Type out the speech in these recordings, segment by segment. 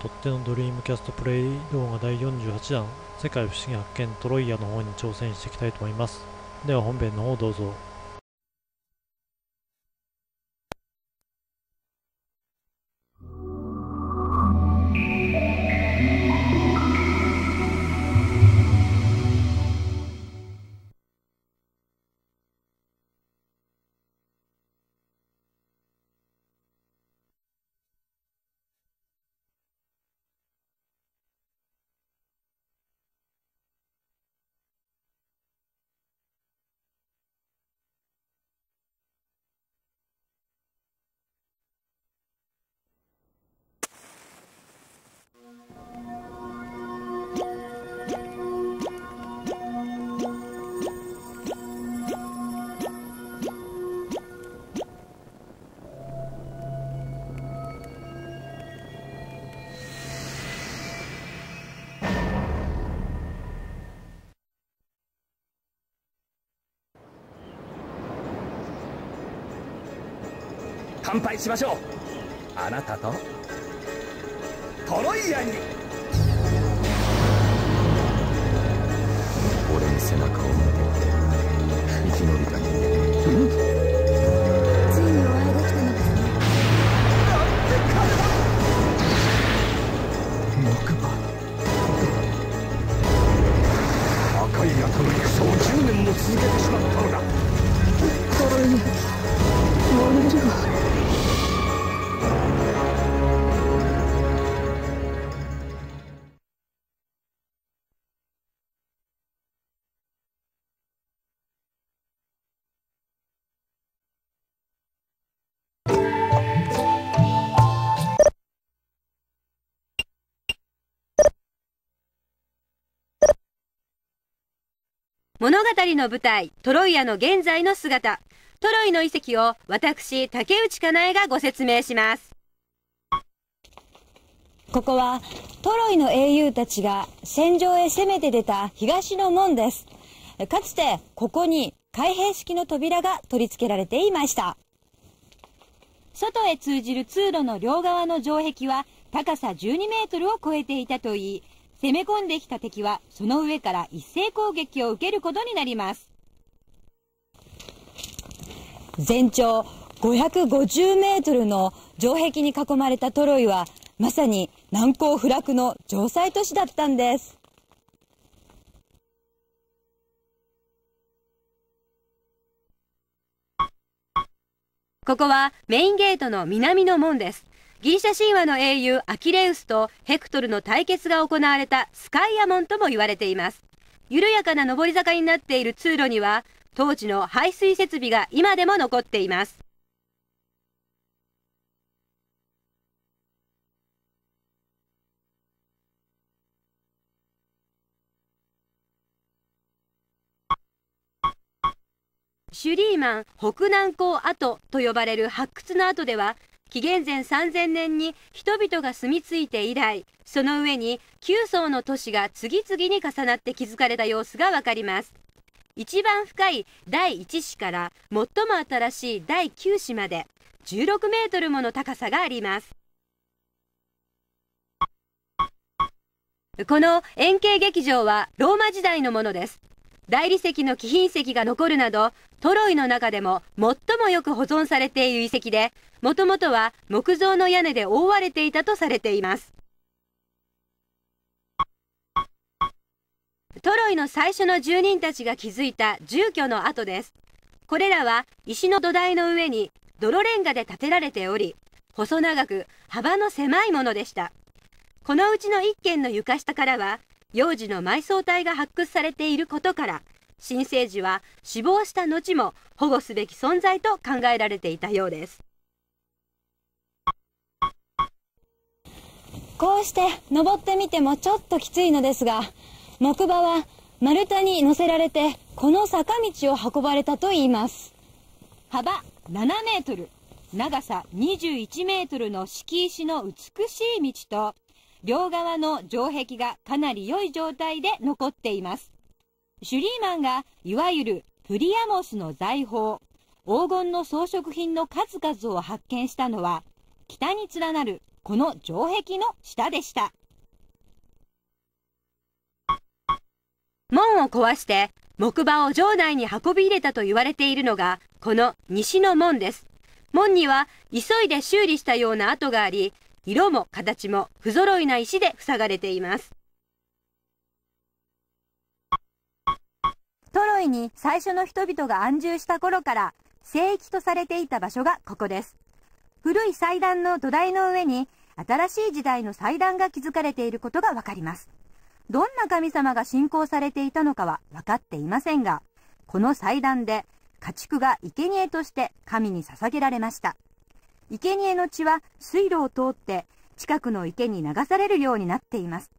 とってのドリームキャストプレイ動画第48弾世界不思議発見トロイヤの方に挑戦していきたいと思いますでは本編の方どうぞ乾杯しましょうあなたとトロイヤに俺の背中を物語の舞台、トロイアの現在の姿、トロイの遺跡を私、竹内かなえがご説明します。ここはトロイの英雄たちが戦場へ攻めて出た東の門です。かつてここに開閉式の扉が取り付けられていました。外へ通じる通路の両側の城壁は高さ12メートルを超えていたといい、攻め込んできた敵はその上から一斉攻撃を受けることになります。全長550メートルの城壁に囲まれたトロイはまさに難攻不落の城塞都市だったんです。ここはメインゲートの南の門です。ギリシャ神話の英雄アキレウスとヘクトルの対決が行われたスカイアモンとも言われています。緩やかな上り坂になっている通路には、当時の排水設備が今でも残っています。シュリーマン北南港跡と呼ばれる発掘の跡では紀元前3000年に人々が住み着いて以来その上に9層の都市が次々に重なって築かれた様子がわかります一番深い第1子から最も新しい第9子まで16メートルもの高さがありますこの円形劇場はローマ時代のものです大理石の貴賓石が残るなどトロイの中でも最もよく保存されている遺跡で、もともとは木造の屋根で覆われていたとされています。トロイの最初の住人たちが築いた住居の跡です。これらは石の土台の上に泥レンガで建てられており、細長く幅の狭いものでした。このうちの一軒の床下からは、幼児の埋葬体が発掘されていることから、新生児は死亡した後も保護すべき存在と考えられていたようですこうして登ってみてもちょっときついのですが木馬は丸太に乗せられてこの坂道を運ばれたといいます幅7メートル長さ21メートルの敷石の美しい道と両側の城壁がかなり良い状態で残っていますシュリーマンがいわゆるプリアモスの財宝、黄金の装飾品の数々を発見したのは、北に連なるこの城壁の下でした。門を壊して木馬を城内に運び入れたと言われているのが、この西の門です。門には急いで修理したような跡があり、色も形も不揃いな石で塞がれています。トロイに最初の人々が安住した頃から聖域とされていた場所がここです。古い祭壇の土台の上に新しい時代の祭壇が築かれていることがわかります。どんな神様が信仰されていたのかは分かっていませんが、この祭壇で家畜が生贄として神に捧げられました。生贄の血は水路を通って近くの池に流されるようになっています。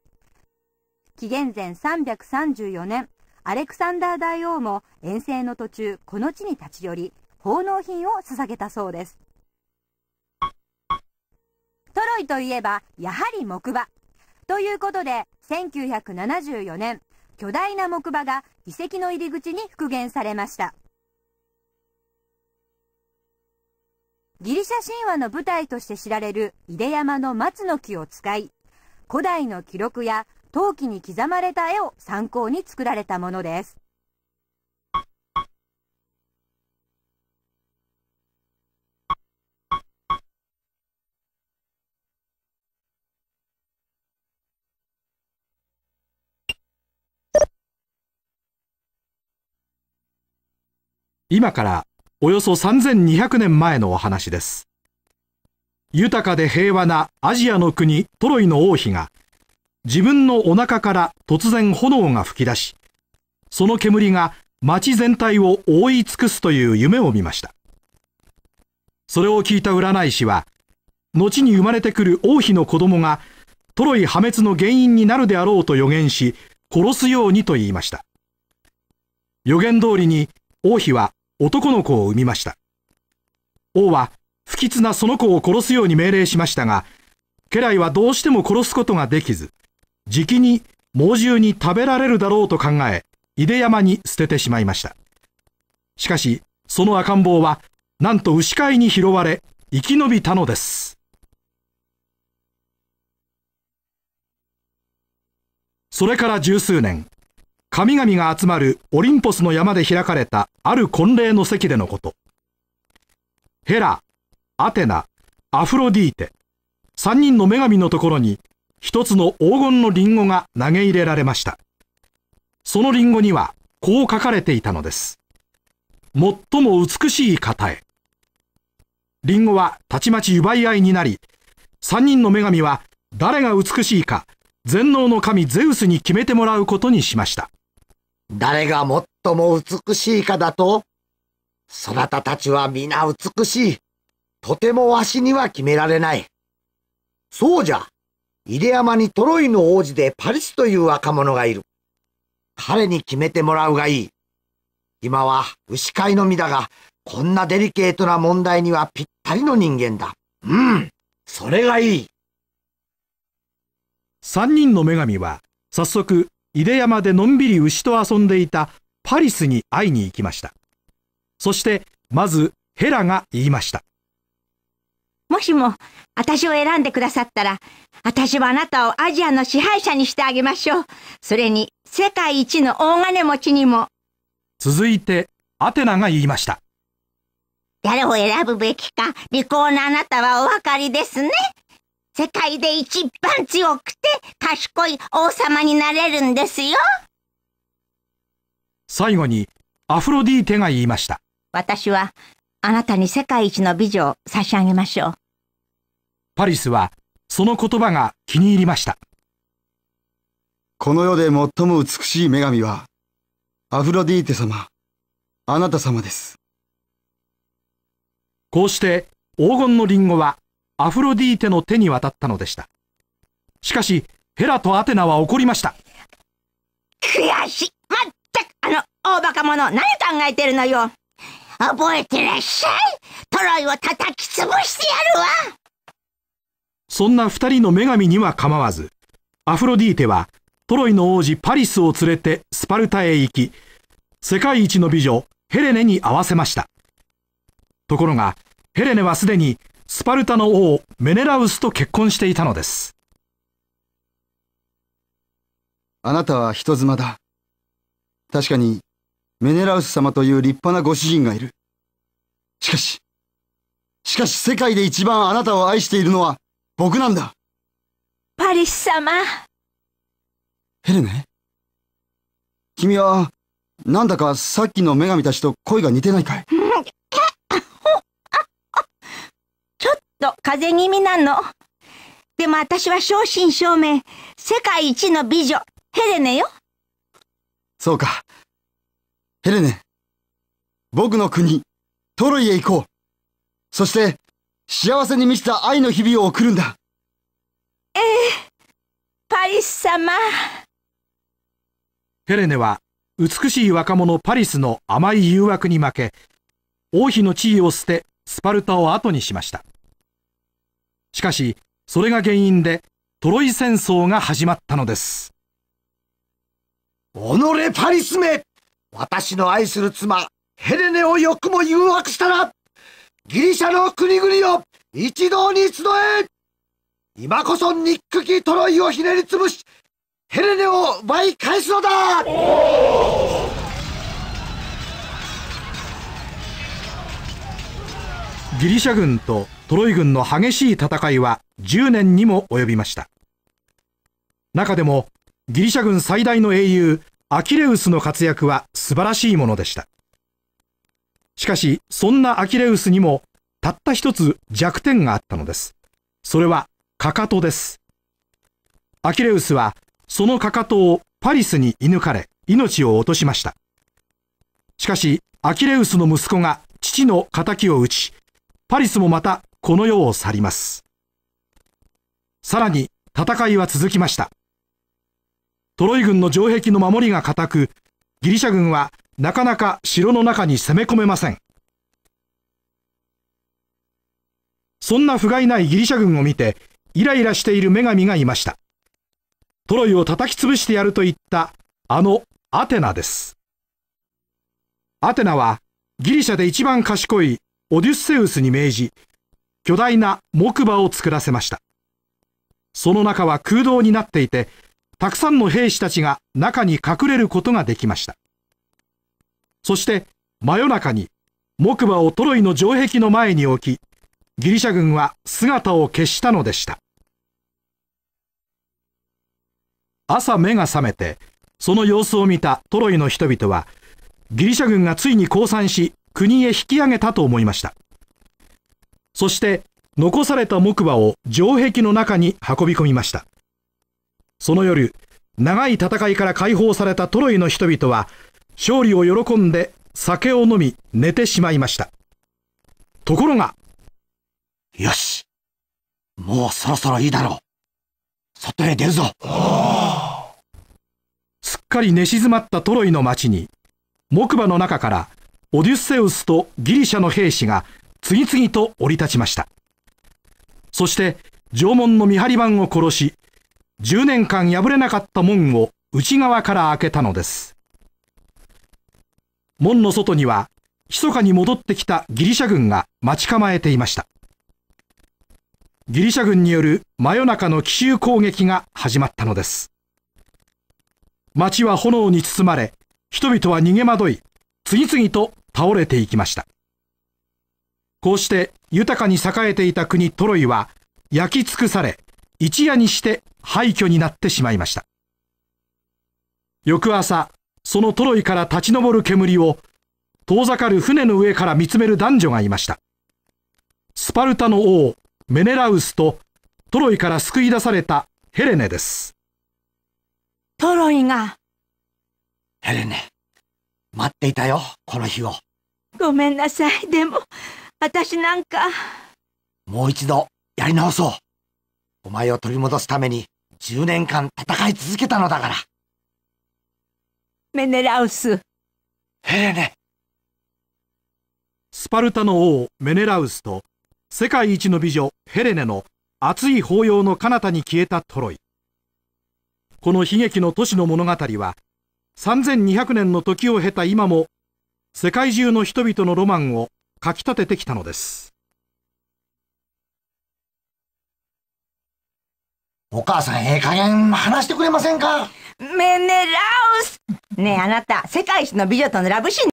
紀元前334年、アレクサンダー大王も遠征の途中この地に立ち寄り奉納品を捧げたそうですトロイといえばやはり木馬ということで1974年巨大な木馬が遺跡の入り口に復元されましたギリシャ神話の舞台として知られる出山の松の木を使い古代の記録や陶器に刻まれた絵を参考に作られたものです。今からおよそ3200年前のお話です。豊かで平和なアジアの国トロイの王妃が自分のお腹から突然炎が噴き出し、その煙が町全体を覆い尽くすという夢を見ました。それを聞いた占い師は、後に生まれてくる王妃の子供がトロイ破滅の原因になるであろうと予言し、殺すようにと言いました。予言通りに王妃は男の子を産みました。王は不吉なその子を殺すように命令しましたが、家来はどうしても殺すことができず、じきに猛獣に食べられるだろうと考え、井出山に捨ててしまいました。しかし、その赤ん坊は、なんと牛飼いに拾われ、生き延びたのです。それから十数年、神々が集まるオリンポスの山で開かれたある婚礼の席でのこと。ヘラ、アテナ、アフロディーテ、三人の女神のところに一つの黄金のリンゴが投げ入れられました。そのリンゴにはこう書かれていたのです。最も美しい方へ。リンゴはたちまち奪い合いになり、三人の女神は誰が美しいか全能の神ゼウスに決めてもらうことにしました。誰が最も美しいかだとそなたたちは皆美しい。とてもわしには決められない。そうじゃ。入山にトロイの王子でパリスという若者がいる。彼に決めてもらうがいい。今は牛飼いの身だが、こんなデリケートな問題にはぴったりの人間だ。うん、それがいい。三人の女神は、早速、入山でのんびり牛と遊んでいたパリスに会いに行きました。そして、まずヘラが言いました。もしも、私を選んでくださったら、私はあなたをアジアの支配者にしてあげましょう。それに、世界一の大金持ちにも。続いて、アテナが言いました。誰を選ぶべきか、利口なあなたはお分かりですね。世界で一番強くて賢い王様になれるんですよ。最後に、アフロディーテが言いました。私は、あなたに世界一の美女を差し上げましょう。パリスはその言葉が気に入りました。この世で最も美しい女神は、アフロディーテ様、あなた様です。こうして黄金のリンゴはアフロディーテの手に渡ったのでした。しかし、ヘラとアテナは怒りました。悔しい。まったく、あの、大バカ者、何考えてるのよ。覚えてらっしゃい。トロイを叩き潰してやるわ。そんな二人の女神には構わず、アフロディーテはトロイの王子パリスを連れてスパルタへ行き、世界一の美女ヘレネに会わせました。ところが、ヘレネはすでにスパルタの王メネラウスと結婚していたのです。あなたは人妻だ。確かに、メネラウス様という立派なご主人がいる。しかし、しかし世界で一番あなたを愛しているのは僕なんだパリス様ヘルメ君は、なんだかさっきの女神たちと声が似てないかいちょっと風邪気味なの。でも私は正真正銘、世界一の美女、ヘレネよ。そうか。ヘレネ、僕の国、トロイへ行こう。そして、幸せに満ちた愛の日々を送るんだ。ええパリス様。ヘレネは、美しい若者パリスの甘い誘惑に負け、王妃の地位を捨て、スパルタを後にしました。しかし、それが原因で、トロイ戦争が始まったのです。己パリスめ私の愛する妻、ヘレネをよくも誘惑したなギリシャの国々を一堂に集え今こそ憎きトロイをひねりつぶし、ヘレネを奪い返すのだギリシャ軍とトロイ軍の激しい戦いは10年にも及びました。中でもギリシャ軍最大の英雄アキレウスの活躍は素晴らしいものでした。しかし、そんなアキレウスにも、たった一つ弱点があったのです。それは、かかとです。アキレウスは、そのかかとをパリスに射抜かれ、命を落としました。しかし、アキレウスの息子が父の仇を討ち、パリスもまたこの世を去ります。さらに、戦いは続きました。トロイ軍の城壁の守りが固く、ギリシャ軍はなかなか城の中に攻め込めませんそんな不甲斐ないギリシャ軍を見てイライラしている女神がいましたトロイを叩き潰してやると言ったあのアテナですアテナはギリシャで一番賢いオデュッセウスに命じ巨大な木馬を作らせましたその中は空洞になっていてたくさんの兵士たちが中に隠れることができましたそして真夜中に木馬をトロイの城壁の前に置き、ギリシャ軍は姿を消したのでした。朝目が覚めて、その様子を見たトロイの人々は、ギリシャ軍がついに降参し、国へ引き上げたと思いました。そして、残された木馬を城壁の中に運び込みました。その夜、長い戦いから解放されたトロイの人々は、勝利を喜んで酒を飲み寝てしまいました。ところが、よしもうそろそろいいだろう外へ出るぞすっかり寝静まったトロイの町に、木馬の中からオデュッセウスとギリシャの兵士が次々と降り立ちました。そして縄文の見張り番を殺し、10年間破れなかった門を内側から開けたのです。門の外には、密かに戻ってきたギリシャ軍が待ち構えていました。ギリシャ軍による真夜中の奇襲攻撃が始まったのです。街は炎に包まれ、人々は逃げ惑い、次々と倒れていきました。こうして豊かに栄えていた国トロイは焼き尽くされ、一夜にして廃墟になってしまいました。翌朝、そのトロイから立ち上る煙を遠ざかる船の上から見つめる男女がいましたスパルタの王メネラウスとトロイから救い出されたヘレネですトロイがヘレネ待っていたよこの日をごめんなさいでも私なんかもう一度やり直そうお前を取り戻すために10年間戦い続けたのだからメネラウス。ヘレネ。スパルタの王メネラウスと世界一の美女ヘレネの熱い抱擁の彼方に消えたトロイ。この悲劇の都市の物語は3200年の時を経た今も世界中の人々のロマンをかきたててきたのです。お母さん、ええ加減話してくれませんかメネラウスねえ、あなた、世界一の美女とのラブシーン